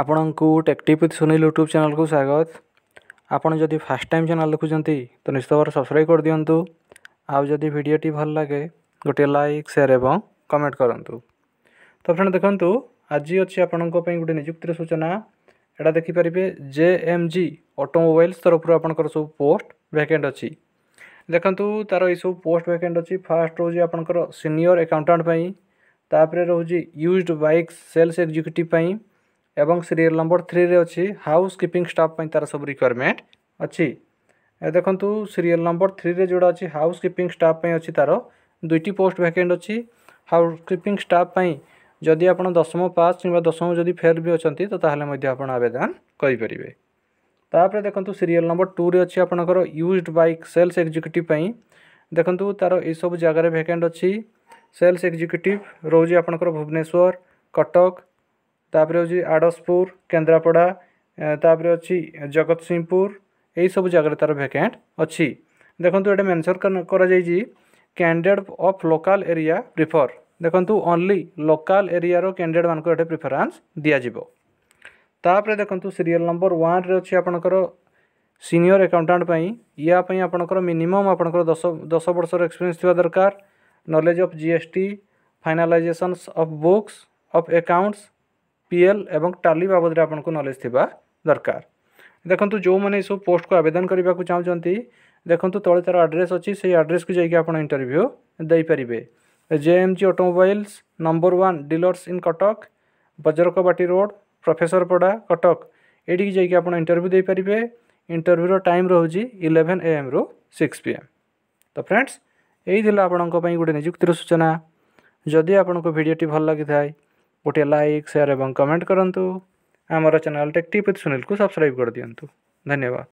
ଆପଣଙ୍କୁ ଟେକ୍ଟିପ୍ with Sunil YouTube ଚ୍ୟାନେଲ୍କୁ ସ୍ୱାଗତ ଆପଣ ଯଦି ଫାର୍ଷ୍ଟ ଟାଇମ୍ ଚ୍ୟାନେଲ୍ ଦେଖୁଛନ୍ତି ତ ନିଶ୍ଚିତ ଭାବରେ ସବସ୍କ୍ରାଇବ୍ କରିଦିଅନ୍ତୁ ଆଉ ଯଦି ଭିଡ଼ିଓଟି ଭଲ ଲାଗେ ଗୋଟିଏ ଲାଇକ୍ ସେୟାର୍ ଏବଂ କମେଣ୍ଟ କରନ୍ତୁ ତ ଫ୍ରେଣ୍ଡ୍ ଦେଖନ୍ତୁ ଆଜି ଅଛି ଆପଣଙ୍କ ପାଇଁ ଗୋଟେ ନିଯୁକ୍ତିର ସୂଚନା ଏଇଟା ଦେଖିପାରିବେ ଜେ ଏମ୍ ଜି ଅଟୋମୋବାଇଲ୍ସ ତରଫରୁ ଆପଣଙ୍କର ସବୁ ପୋଷ୍ଟ ଭ୍ୟାକେଣ୍ଟ ଅଛି ଦେଖନ୍ତୁ ତା'ର ଏଇସବୁ ପୋଷ୍ଟ ଭ୍ୟାକେଣ୍ଟ ଅଛି ଫାର୍ଷ୍ଟ ହେଉଛି ଆପଣଙ୍କର ସିନିୟର ଆକାଉଣ୍ଟାଣ୍ଟ ପାଇଁ ତାପରେ ରହୁଛି ୟୁଜ୍ଡ ବାଇକ୍ ସେଲ୍ସ ଏକ୍ଜିକ୍ୟୁଟିଭ୍ ପାଇଁ ଏବଂ ସିରିଏଲ୍ ନମ୍ବର ଥ୍ରୀରେ ଅଛି ହାଉସ୍ କିପିଂ ଷ୍ଟାଫ୍ ପାଇଁ ତା'ର ସବୁ ରିକ୍ୱାରମେଣ୍ଟ ଅଛି ଦେଖନ୍ତୁ ସିରିଏଲ୍ ନମ୍ବର ଥ୍ରୀରେ ଯେଉଁଟା ଅଛି ହାଉସ୍ କିପିଂ ଷ୍ଟାଫ୍ ପାଇଁ ଅଛି ତା'ର ଦୁଇଟି ପୋଷ୍ଟ ଭ୍ୟାକେଣ୍ଟ ଅଛି ହାଉସ୍ କିପିଂ ଷ୍ଟାଫ୍ ପାଇଁ ଯଦି ଆପଣ ଦଶମ ପାସ୍ କିମ୍ବା ଦଶମ ଯଦି ଫେଲ୍ ବି ଅଛନ୍ତି ତ ତାହେଲେ ମଧ୍ୟ ଆପଣ ଆବେଦନ କରିପାରିବେ ତାପରେ ଦେଖନ୍ତୁ ସିରିଏଲ୍ ନମ୍ବର ଟୁରେ ଅଛି ଆପଣଙ୍କର ୟୁଜ୍ଡ ବାଇକ୍ ସେଲ୍ସ ଏକ୍ଜିକ୍ୟୁଟିଭ୍ ପାଇଁ ଦେଖନ୍ତୁ ତା'ର ଏଇସବୁ ଜାଗାରେ ଭ୍ୟାକେଣ୍ଟ ଅଛି ସେଲ୍ସ ଏକ୍ଜିକ୍ୟୁଟିଭ୍ ରହୁଛି ଆପଣଙ୍କର ଭୁବନେଶ୍ୱର କଟକ ତାପରେ ହେଉଛି ଆଡ଼ସପୁର କେନ୍ଦ୍ରାପଡ଼ା ତାପରେ ଅଛି ଜଗତସିଂହପୁର ଏହିସବୁ ଜାଗାରେ ତା'ର ଭ୍ୟାକେଣ୍ଟ ଅଛି ଦେଖନ୍ତୁ ଏଇଟା ମେନସନ୍ କରାଯାଇଛି candidate of local area prefer ଦେଖନ୍ତୁ ଓନ୍ଲି ଲୋକାଲ୍ ଏରିଆର କ୍ୟାଣ୍ଡିଡେଟ୍ମାନଙ୍କୁ ଏଠି ପ୍ରିଫରାନ୍ସ ଦିଆଯିବ ତାପରେ ଦେଖନ୍ତୁ ସିରିଏଲ୍ ନମ୍ବର ୱାନ୍ରେ ଅଛି ଆପଣଙ୍କର ସିନିୟର ଆକାଉଣ୍ଟାଣ୍ଟ ପାଇଁ ୟା ପାଇଁ ଆପଣଙ୍କର ମିନିମମ୍ ଆପଣଙ୍କର ଦଶ ଦଶ ବର୍ଷର ଏକ୍ସପିରିଏନ୍ସ ଥିବା ଦରକାର knowledge of G S T finalisations of books of accounts PL ଏବଂ ଟାଲି ବାବଦରେ ଆପଣଙ୍କୁ ନଲେଜ୍ ଥିବା ଦରକାର ଦେଖନ୍ତୁ ଯେଉଁମାନେ ଏସବୁ ପୋଷ୍ଟକୁ ଆବେଦନ କରିବାକୁ ଚାହୁଁଛନ୍ତି ଦେଖନ୍ତୁ ତଳେ ତା'ର ଆଡ୍ରେସ୍ ଅଛି ସେଇ ଆଡ୍ରେସ୍କୁ ଯାଇକି ଆପଣ ଇଣ୍ଟରଭ୍ୟୁ ଦେଇପାରିବେ J M G automobiles number one dealers in Cuttack Bajrakabati road professor Para Cuttack ଏଇଠିକି ଯାଇକି ଆପଣ ଇଣ୍ଟରଭ୍ୟୁ ଦେଇପାରିବେ ଇଣ୍ଟରଭ୍ୟୁର ଟାଇମ୍ ରହୁଛି ଇଲେଭେନ୍ ଏ ଏମ୍ରୁ ସିକ୍ସ ପି ଏମ୍ ତ ଫ୍ରେଣ୍ଡସ୍ ଏଇ ଥିଲା ଆପଣଙ୍କ ପାଇଁ ଗୋଟେ ନିଯୁକ୍ତିର ସୂଚନା ଯଦି ଆପଣଙ୍କୁ ଭିଡ଼ିଓଟି ଭଲ ଲାଗିଥାଏ ଗୋଟିଏ ଲାଇକ୍ ସେୟାର୍ ଏବଂ କମେଣ୍ଟ କରନ୍ତୁ ଆମର ଚ୍ୟାନେଲ୍ ଟେକ୍ ଟିପ୍ ୱିଥ୍ ସୁନୀଲକୁ ସବସ୍କ୍ରାଇବ୍ କରିଦିଅନ୍ତୁ ଧନ୍ୟବାଦ